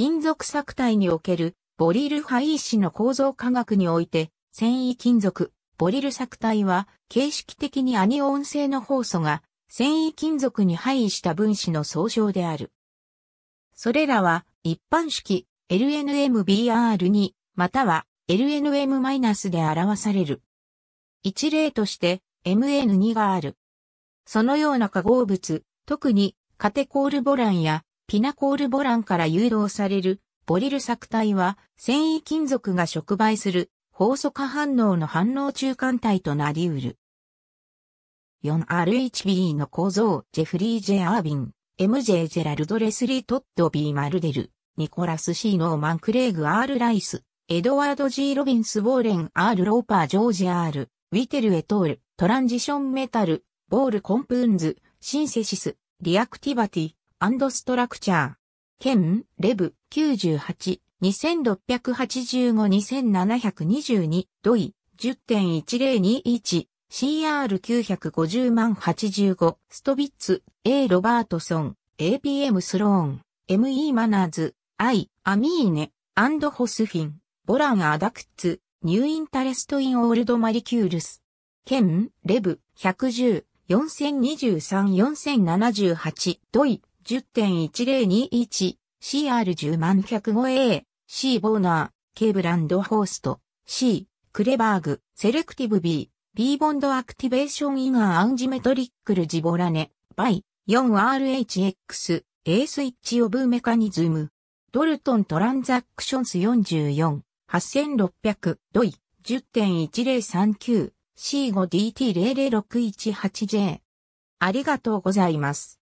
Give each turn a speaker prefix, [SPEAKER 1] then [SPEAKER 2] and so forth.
[SPEAKER 1] 金属作体におけるボリルハイの構造科学において、繊維金属、ボリル作体は、形式的にアニオン性の酵素が、繊維金属に配位した分子の総称である。それらは、一般式、LNMBr2、または LNM- で表される。一例として MN2 がある。そのような化合物、特にカテコールボランやピナコールボランから誘導されるボリル作体は繊維金属が触媒する法素化反応の反応中間体となり得る。4RHB の構造、ジェフリー・ジェ・アービン、MJ・ ジェラルド・レスリー・トッド・ビー・マルデル、ニコラス・シー・ノーマン・クレイグ・ R・ ライス、エドワード・ G・ ロビンス・ウォーレン・ R・ ローパー・ジョージ・ R、ウィテル・エトール、トランジション・メタル、ボール・コンプーンズ、シンセシス、リアクティバティ、アンドストラクチャー。県、レブ、98、2685-2722、ドイ、10.1021、CR950 万85、ストビッツ、A ロバートソン、APM スローン、ME マナーズ、I、アミーネ、アンドホスフィン、ボランアダクツ、ニューインタレストインオールドマリキュールス。県、レブ、110、4023-4078、ドイ、10.1021、CR10 万0超 A、C ボーナー、K ブランドホースト、C、クレバーグ、セレクティブ B、B ボンドアクティベーションイナーアンジメトリックルジボラネ、バイ、4RHX、A スイッチオブメカニズム。ドルトントランザクションス44、8600、ドイ、10.1039、C5DT00618J。ありがとうございます。